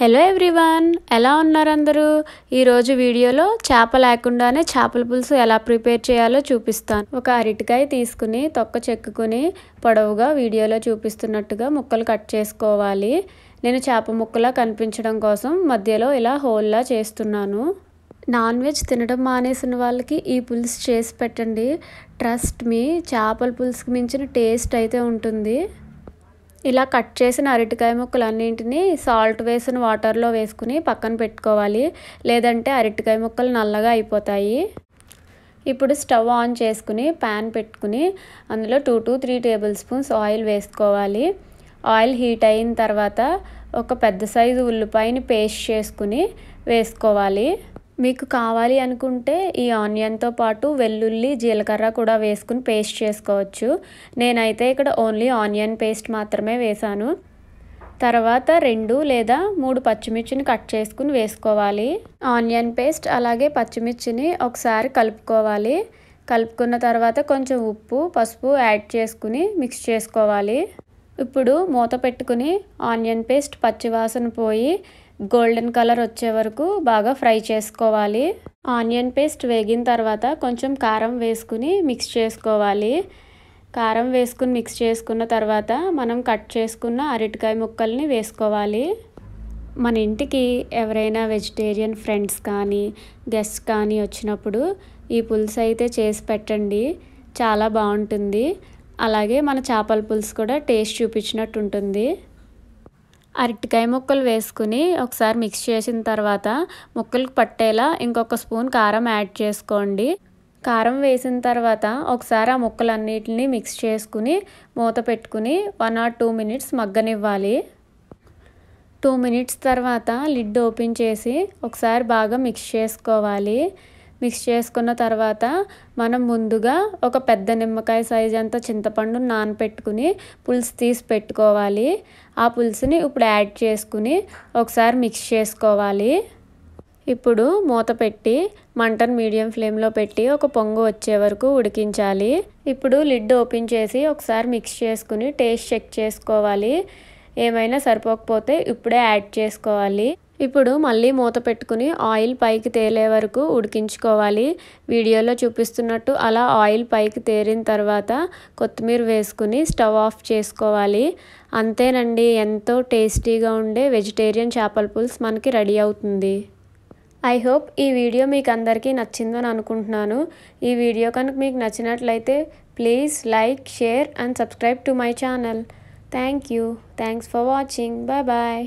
hello everyone ఎలా ఉన్నారు అందరూ ఈరోజు వీడియోలో చేప లేకుండానే చేపల పులుసు ఎలా ప్రిపేర్ చేయాలో చూపిస్తాను ఒక అరటికాయ తీసుకుని తొక్క చెక్కుని పొడవుగా వీడియోలో చూపిస్తున్నట్టుగా ముక్కలు కట్ చేసుకోవాలి నేను చేప ముక్కలా కనిపించడం కోసం మధ్యలో ఇలా హోల్లా చేస్తున్నాను నాన్ వెజ్ తినడం మానేసిన వాళ్ళకి ఈ పులుసు చేసి పెట్టండి ట్రస్ట్ మీ చేపల పులుసుకి మించిన టేస్ట్ అయితే ఉంటుంది ఇలా కట్ చేసిన అరటికాయ అన్నింటినీ సాల్ట్ వేసిన వాటర్లో వేసుకుని పక్కన పెట్టుకోవాలి లేదంటే అరటికాయ ముక్కలు నల్లగా అయిపోతాయి ఇప్పుడు స్టవ్ ఆన్ చేసుకుని ప్యాన్ పెట్టుకుని అందులో two to three tablespoons oil వేసుకోవాలి ఆయిల్ హీట్ అయిన తర్వాత ఒక పెద్ద సైజు ఉల్లిపాయని పేస్ట్ చేసుకుని వేసుకోవాలి మీకు కావాలి అనుకుంటే ఈ ఆనియన్తో పాటు వెల్లుల్లి జీలకర్ర కూడా వేసుకుని పేస్ట్ చేసుకోవచ్చు నేనైతే ఇక్కడ ఓన్లీ ఆనియన్ పేస్ట్ మాత్రమే వేశాను తర్వాత రెండు లేదా మూడు పచ్చిమిర్చిని కట్ చేసుకుని వేసుకోవాలి ఆనియన్ పేస్ట్ అలాగే పచ్చిమిర్చిని ఒకసారి కలుపుకోవాలి కలుపుకున్న తర్వాత కొంచెం ఉప్పు పసుపు యాడ్ చేసుకుని మిక్స్ చేసుకోవాలి ఇప్పుడు మూత పెట్టుకుని ఆనియన్ పేస్ట్ పచ్చివాసన పోయి గోల్డెన్ కలర్ వచ్చే వరకు బాగా ఫ్రై చేసుకోవాలి ఆనియన్ పేస్ట్ వేగిన తర్వాత కొంచెం కారం వేసుకుని మిక్స్ చేసుకోవాలి కారం వేసుకుని మిక్స్ చేసుకున్న తర్వాత మనం కట్ చేసుకున్న అరటికాయ ముక్కల్ని వేసుకోవాలి మన ఇంటికి ఎవరైనా వెజిటేరియన్ ఫ్రెండ్స్ కానీ గెస్ట్ కానీ వచ్చినప్పుడు ఈ పులుసు అయితే చేసి పెట్టండి చాలా బాగుంటుంది అలాగే మన చేపల పులుసు కూడా టేస్ట్ చూపించినట్టు ఉంటుంది అరటికాయ ముక్కలు వేసుకుని ఒకసారి మిక్స్ చేసిన తర్వాత ముక్కలకు పట్టేలా ఇంకొక స్పూన్ కారం యాడ్ చేసుకోండి కారం వేసిన తర్వాత ఒకసారి ఆ ముక్కలన్నిటిని మిక్స్ చేసుకుని మూత పెట్టుకుని వన్ ఆర్ టూ మినిట్స్ మగ్గనివ్వాలి టూ మినిట్స్ తర్వాత లిడ్ ఓపెన్ చేసి ఒకసారి బాగా మిక్స్ చేసుకోవాలి మిక్స్ చేసుకున్న తర్వాత మనం ముందుగా ఒక పెద్ద నిమ్మకాయ సైజ్ అంత చింతపండు నానపెట్టుకుని పులుసు తీసి పెట్టుకోవాలి ఆ పులుసుని ఇప్పుడు యాడ్ చేసుకుని ఒకసారి మిక్స్ చేసుకోవాలి ఇప్పుడు మూత పెట్టి మంటను మీడియం ఫ్లేమ్లో పెట్టి ఒక పొంగు వచ్చే వరకు ఉడికించాలి ఇప్పుడు లిడ్ ఓపెన్ చేసి ఒకసారి మిక్స్ చేసుకుని టేస్ట్ చెక్ చేసుకోవాలి ఏమైనా సరిపోకపోతే ఇప్పుడే యాడ్ చేసుకోవాలి ఇప్పుడు మళ్ళీ మూత పెట్టుకుని ఆయిల్ పైకి తేలే వరకు ఉడికించుకోవాలి వీడియోలో చూపిస్తున్నట్టు అలా ఆయిల్ పైకి తేరిన తర్వాత కొత్తిమీర వేసుకుని స్టవ్ ఆఫ్ చేసుకోవాలి అంతేనండి ఎంతో టేస్టీగా ఉండే వెజిటేరియన్ చేపల పులుసు మనకి రెడీ అవుతుంది ఐ హోప్ ఈ వీడియో మీకు అందరికీ నచ్చిందని అనుకుంటున్నాను ఈ వీడియో కనుక మీకు నచ్చినట్లయితే please like share and subscribe to my channel thank you thanks for watching bye bye